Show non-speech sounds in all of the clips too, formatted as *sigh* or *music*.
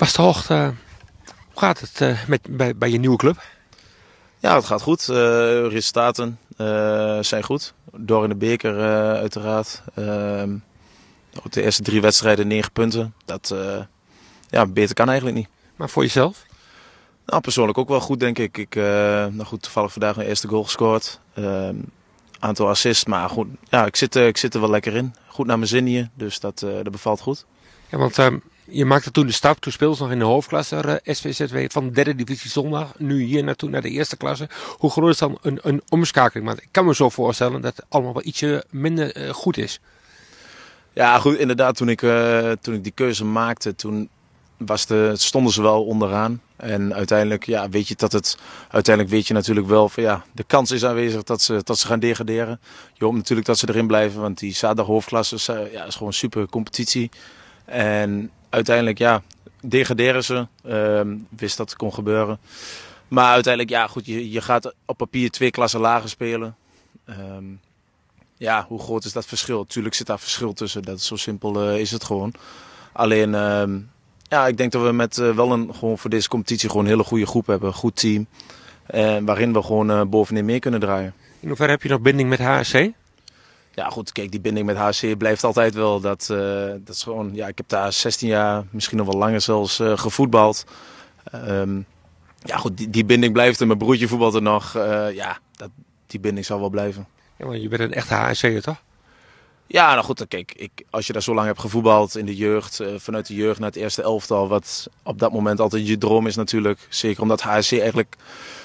Pas de Hoogt, hoe gaat het eh, met, bij, bij je nieuwe club? Ja, het gaat goed. Eh, resultaten eh, zijn goed. Door in de beker uiteraard. Ehm, de eerste drie wedstrijden, negen punten. Dat, ja, beter kan eigenlijk niet. Maar voor jezelf? Nou, persoonlijk ook wel goed, denk ik. Ik nou goed, toevallig vandaag mijn eerste goal gescoord. Uh, aantal assists, maar goed. Ja, ik zit, ik zit er wel lekker in. Goed naar mijn zin hier, dus dat, dat bevalt goed. Ja, want ehm, je maakte toen de stap, toen speelde ze nog in de hoofdklasse eh, SVZW, van derde divisie zondag, nu hier naartoe naar de eerste klasse. Hoe groot is dan een, een omschakeling? Want ik kan me zo voorstellen dat het allemaal wel ietsje minder eh, goed is. Ja, goed, inderdaad. Toen ik, eh, toen ik die keuze maakte, toen was de, stonden ze wel onderaan. En uiteindelijk, ja, weet je dat het. Uiteindelijk weet je natuurlijk wel van ja, de kans is aanwezig dat ze, dat ze gaan degraderen. Je hoopt natuurlijk dat ze erin blijven, want die zaterdag hoofdklasse ja, is gewoon een super competitie. En uiteindelijk, ja, degraderen ze. Ehm, wist dat het kon gebeuren. Maar uiteindelijk, ja, goed, je, je gaat op papier twee klassen lager spelen. Ehm, ja, hoe groot is dat verschil? Tuurlijk zit daar verschil tussen. Dat is zo simpel eh, is het gewoon. Alleen, ehm, ja, ik denk dat we met eh, wel een, gewoon voor deze competitie gewoon een hele goede groep hebben. Een goed team. waarin we gewoon eh, bovenin mee kunnen draaien. In hoeverre heb je nog binding met HSC? Ja, goed, kijk, die binding met HC blijft altijd wel. Dat, eh, dat is gewoon, ja, ik heb daar 16 jaar, misschien nog wel langer zelfs, eh, gevoetbald. Ehm, ja, goed, die, die, binding blijft en mijn broertje voetbalt er nog. Eh, ja, dat, die binding zal wel blijven. Ja, maar je bent een echte HSC toch? Ja, nou goed, kijk, ik, als je daar zo lang hebt gevoetbald in de jeugd, vanuit de jeugd naar het eerste elftal, wat op dat moment altijd je droom is natuurlijk. Zeker omdat HSC eigenlijk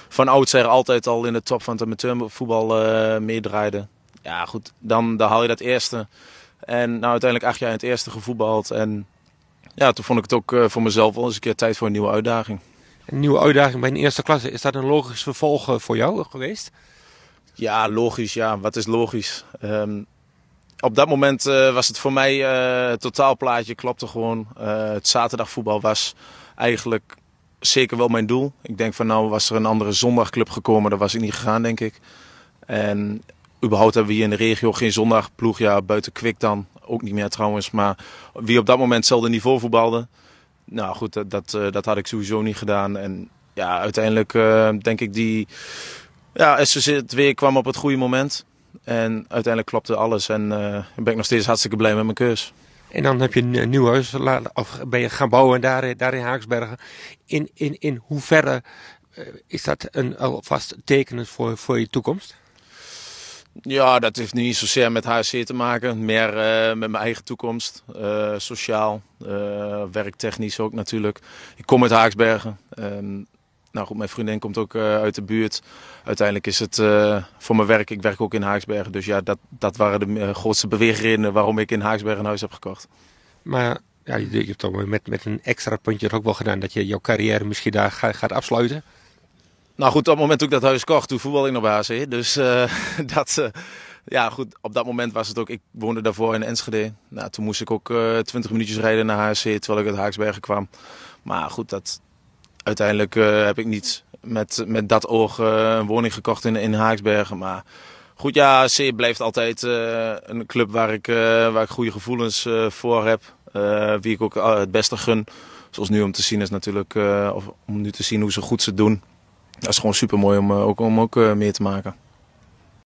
van oudsher altijd al in de top van het amateurvoetbal meedraaide ja, goed, dan, dan haal je dat eerste. En nou, uiteindelijk acht jaar in het eerste gevoetbald. En ja, toen vond ik het ook eh, voor mezelf wel eens een keer tijd voor een nieuwe uitdaging. Een nieuwe uitdaging bij een eerste klasse. Is dat een logisch vervolg eh, voor jou geweest? Ja, logisch. Ja, wat is logisch? Ehm, op dat moment eh, was het voor mij uh, het totaalplaatje, klopte gewoon. het zaterdagvoetbal was eigenlijk zeker wel mijn doel. Ik denk van nou was er een andere zondagclub gekomen, daar was ik niet gegaan denk ik. En überhaupt hebben we hier in de regio geen zondagploeg. Ja, buiten Kwik dan ook niet meer trouwens. Maar wie op dat moment hetzelfde niveau voetbalde. Nou goed, dat, dat, eh, had ik sowieso niet gedaan. En ja, uiteindelijk eh, denk ik die... Ja, SCZ weer kwam op het goede moment. En uiteindelijk klopte alles. En uh, ben ik nog steeds hartstikke blij met mijn keus. En dan heb je een nieuw huis, of ben je gaan bouwen daar, daar in Haaksbergen. In, in, in hoeverre is dat een alvast tekenend voor, voor je toekomst? Ja, dat heeft niet zozeer met HSC te maken. Meer eh, met mijn eigen toekomst. Eh, sociaal, eh, werktechnisch ook natuurlijk. Ik kom uit Haaksbergen. Um, nou goed, mijn vriendin komt ook uit de buurt. Uiteindelijk is het voor mijn werk, ik werk ook in Haaksbergen. Dus ja, dat, dat waren de grootste beweegredenen waarom ik in Haaksbergen een huis heb gekocht. Maar ja, je, je hebt toch met, met een extra puntje ook wel gedaan dat je jouw carrière misschien daar gaat afsluiten. Nou goed, op het moment toen ik dat huis kocht, toen voetbal ik nog bij HC. Dus uh, *laughs* dat, eh, ja goed, op dat moment was het ook, ik woonde daarvoor in Enschede. Nou, toen moest ik ook uh, eh, 20 minuutjes rijden naar HC, terwijl ik uit Haaksbergen kwam. Maar goed, dat, uiteindelijk heb ik niet met, met dat oog een woning gekocht in, in Haaksbergen. Maar goed, ja, HC blijft altijd een club waar ik, waar ik goede gevoelens voor heb. wie ik ook het beste gun. Zoals nu om te zien is natuurlijk, of om nu te zien hoe ze goed ze doen dat is gewoon super mooi om eh, ook, om ook eh, meer te maken.